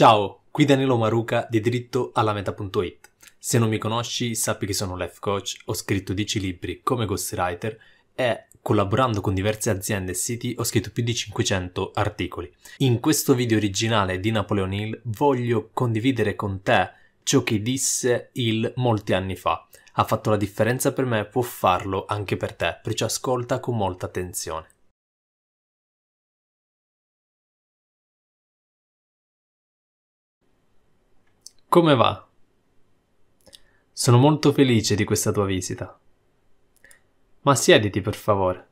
Ciao, qui Danilo Maruca di diritto alla meta.it. Se non mi conosci, sappi che sono life coach, ho scritto 10 libri come ghostwriter e collaborando con diverse aziende e siti ho scritto più di 500 articoli. In questo video originale di Napoleon Hill voglio condividere con te ciò che disse Hill molti anni fa. Ha fatto la differenza per me, può farlo anche per te, perciò ascolta con molta attenzione. Come va? Sono molto felice di questa tua visita. Ma siediti per favore.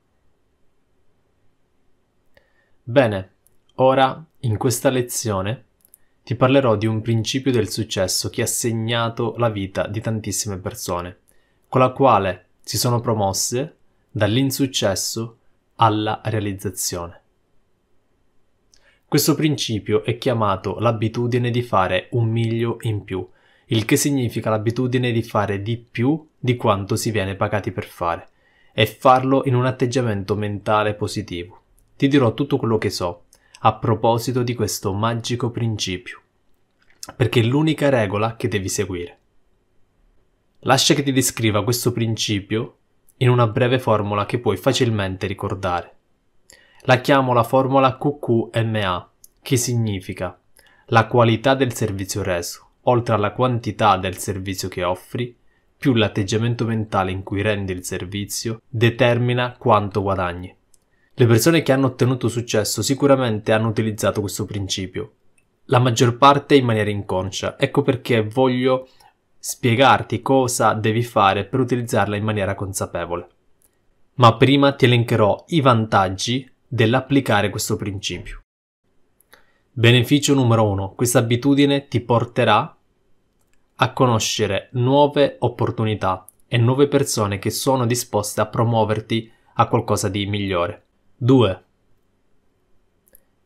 Bene, ora in questa lezione ti parlerò di un principio del successo che ha segnato la vita di tantissime persone, con la quale si sono promosse dall'insuccesso alla realizzazione. Questo principio è chiamato l'abitudine di fare un miglio in più, il che significa l'abitudine di fare di più di quanto si viene pagati per fare, e farlo in un atteggiamento mentale positivo. Ti dirò tutto quello che so a proposito di questo magico principio, perché è l'unica regola che devi seguire. Lascia che ti descriva questo principio in una breve formula che puoi facilmente ricordare la chiamo la formula QQMA, che significa la qualità del servizio reso, oltre alla quantità del servizio che offri, più l'atteggiamento mentale in cui rendi il servizio determina quanto guadagni. Le persone che hanno ottenuto successo sicuramente hanno utilizzato questo principio, la maggior parte in maniera inconscia, ecco perché voglio spiegarti cosa devi fare per utilizzarla in maniera consapevole. Ma prima ti elencherò i vantaggi dell'applicare questo principio. Beneficio numero 1. Questa abitudine ti porterà a conoscere nuove opportunità e nuove persone che sono disposte a promuoverti a qualcosa di migliore. 2.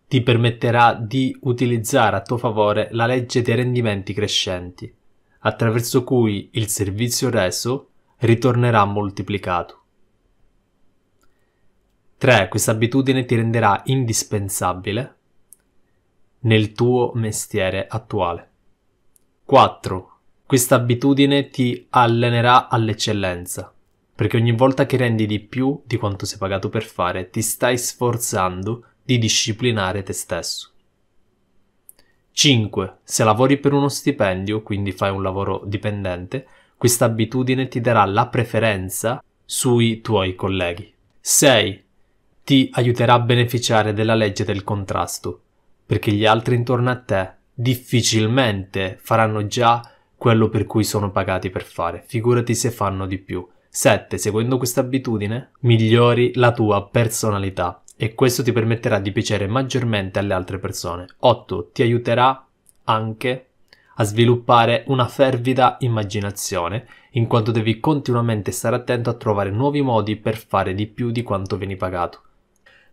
Ti permetterà di utilizzare a tuo favore la legge dei rendimenti crescenti, attraverso cui il servizio reso ritornerà moltiplicato. 3. Questa abitudine ti renderà indispensabile nel tuo mestiere attuale. 4. Questa abitudine ti allenerà all'eccellenza, perché ogni volta che rendi di più di quanto sei pagato per fare, ti stai sforzando di disciplinare te stesso. 5. Se lavori per uno stipendio, quindi fai un lavoro dipendente, questa abitudine ti darà la preferenza sui tuoi colleghi. 6 ti aiuterà a beneficiare della legge del contrasto, perché gli altri intorno a te difficilmente faranno già quello per cui sono pagati per fare, figurati se fanno di più. 7. Seguendo questa abitudine, migliori la tua personalità e questo ti permetterà di piacere maggiormente alle altre persone. 8. Ti aiuterà anche a sviluppare una fervida immaginazione, in quanto devi continuamente stare attento a trovare nuovi modi per fare di più di quanto vieni pagato.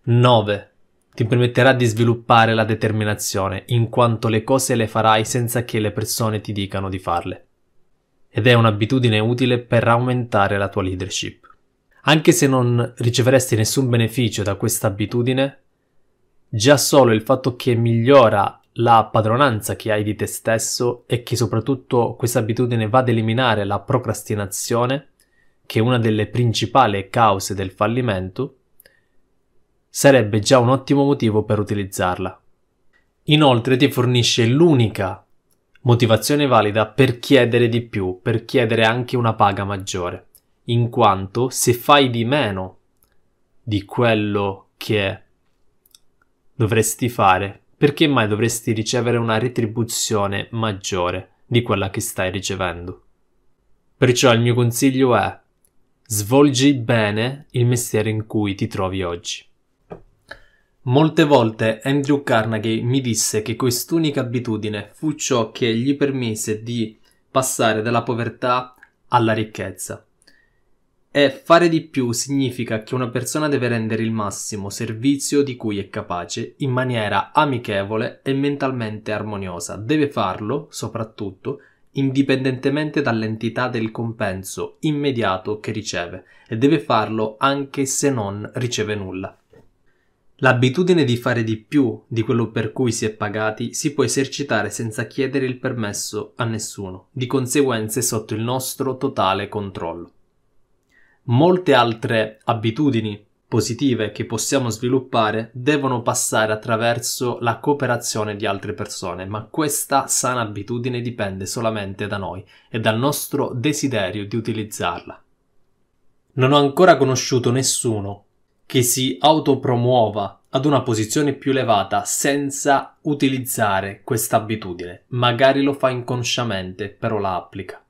9. Ti permetterà di sviluppare la determinazione, in quanto le cose le farai senza che le persone ti dicano di farle. Ed è un'abitudine utile per aumentare la tua leadership. Anche se non riceveresti nessun beneficio da questa abitudine, già solo il fatto che migliora la padronanza che hai di te stesso e che soprattutto questa abitudine va ad eliminare la procrastinazione, che è una delle principali cause del fallimento, sarebbe già un ottimo motivo per utilizzarla. Inoltre ti fornisce l'unica motivazione valida per chiedere di più, per chiedere anche una paga maggiore, in quanto se fai di meno di quello che dovresti fare, perché mai dovresti ricevere una retribuzione maggiore di quella che stai ricevendo? Perciò il mio consiglio è svolgi bene il mestiere in cui ti trovi oggi. Molte volte Andrew Carnegie mi disse che quest'unica abitudine fu ciò che gli permise di passare dalla povertà alla ricchezza. E fare di più significa che una persona deve rendere il massimo servizio di cui è capace in maniera amichevole e mentalmente armoniosa. Deve farlo, soprattutto, indipendentemente dall'entità del compenso immediato che riceve e deve farlo anche se non riceve nulla. L'abitudine di fare di più di quello per cui si è pagati si può esercitare senza chiedere il permesso a nessuno, di conseguenza sotto il nostro totale controllo. Molte altre abitudini positive che possiamo sviluppare devono passare attraverso la cooperazione di altre persone, ma questa sana abitudine dipende solamente da noi e dal nostro desiderio di utilizzarla. Non ho ancora conosciuto nessuno che si autopromuova ad una posizione più elevata senza utilizzare questa abitudine. Magari lo fa inconsciamente, però la applica.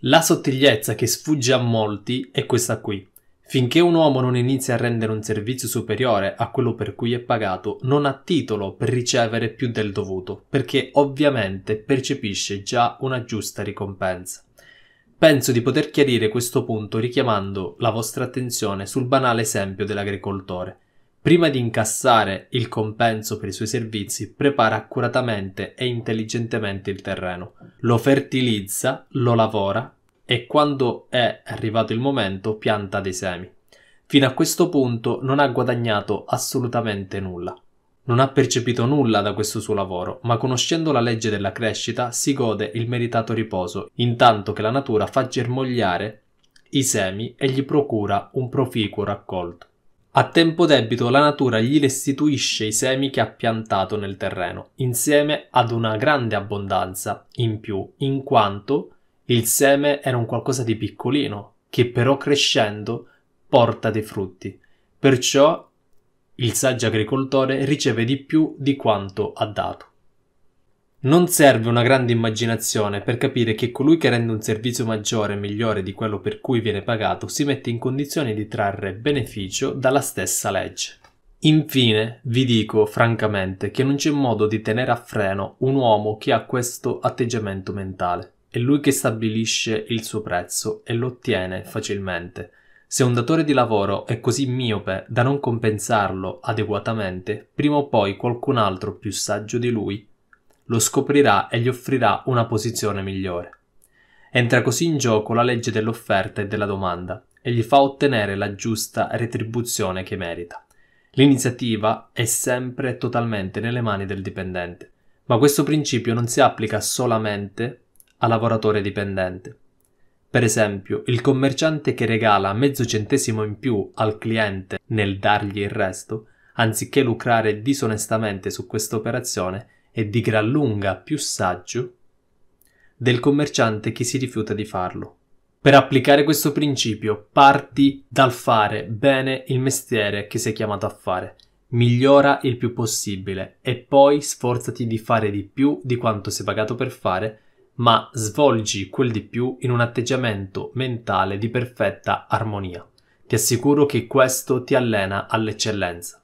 La sottigliezza che sfugge a molti è questa qui. Finché un uomo non inizia a rendere un servizio superiore a quello per cui è pagato, non ha titolo per ricevere più del dovuto, perché ovviamente percepisce già una giusta ricompensa. Penso di poter chiarire questo punto richiamando la vostra attenzione sul banale esempio dell'agricoltore. Prima di incassare il compenso per i suoi servizi, prepara accuratamente e intelligentemente il terreno. Lo fertilizza, lo lavora e quando è arrivato il momento pianta dei semi. Fino a questo punto non ha guadagnato assolutamente nulla. Non ha percepito nulla da questo suo lavoro, ma conoscendo la legge della crescita si gode il meritato riposo, intanto che la natura fa germogliare i semi e gli procura un proficuo raccolto. A tempo debito la natura gli restituisce i semi che ha piantato nel terreno, insieme ad una grande abbondanza in più, in quanto il seme era un qualcosa di piccolino, che però crescendo porta dei frutti. Perciò il saggio agricoltore riceve di più di quanto ha dato. Non serve una grande immaginazione per capire che colui che rende un servizio maggiore e migliore di quello per cui viene pagato si mette in condizione di trarre beneficio dalla stessa legge. Infine, vi dico francamente che non c'è modo di tenere a freno un uomo che ha questo atteggiamento mentale. È lui che stabilisce il suo prezzo e lo ottiene facilmente se un datore di lavoro è così miope da non compensarlo adeguatamente, prima o poi qualcun altro più saggio di lui lo scoprirà e gli offrirà una posizione migliore. Entra così in gioco la legge dell'offerta e della domanda e gli fa ottenere la giusta retribuzione che merita. L'iniziativa è sempre totalmente nelle mani del dipendente, ma questo principio non si applica solamente a lavoratore dipendente. Per esempio, il commerciante che regala mezzo centesimo in più al cliente nel dargli il resto, anziché lucrare disonestamente su questa operazione, è di gran lunga più saggio del commerciante che si rifiuta di farlo. Per applicare questo principio, parti dal fare bene il mestiere che sei chiamato a fare, migliora il più possibile e poi sforzati di fare di più di quanto sei pagato per fare ma svolgi quel di più in un atteggiamento mentale di perfetta armonia. Ti assicuro che questo ti allena all'eccellenza.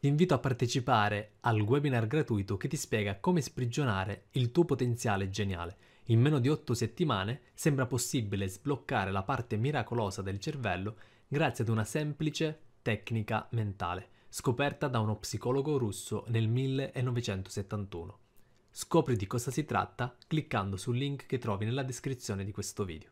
Ti invito a partecipare al webinar gratuito che ti spiega come sprigionare il tuo potenziale geniale. In meno di 8 settimane sembra possibile sbloccare la parte miracolosa del cervello grazie ad una semplice tecnica mentale, scoperta da uno psicologo russo nel 1971. Scopri di cosa si tratta cliccando sul link che trovi nella descrizione di questo video.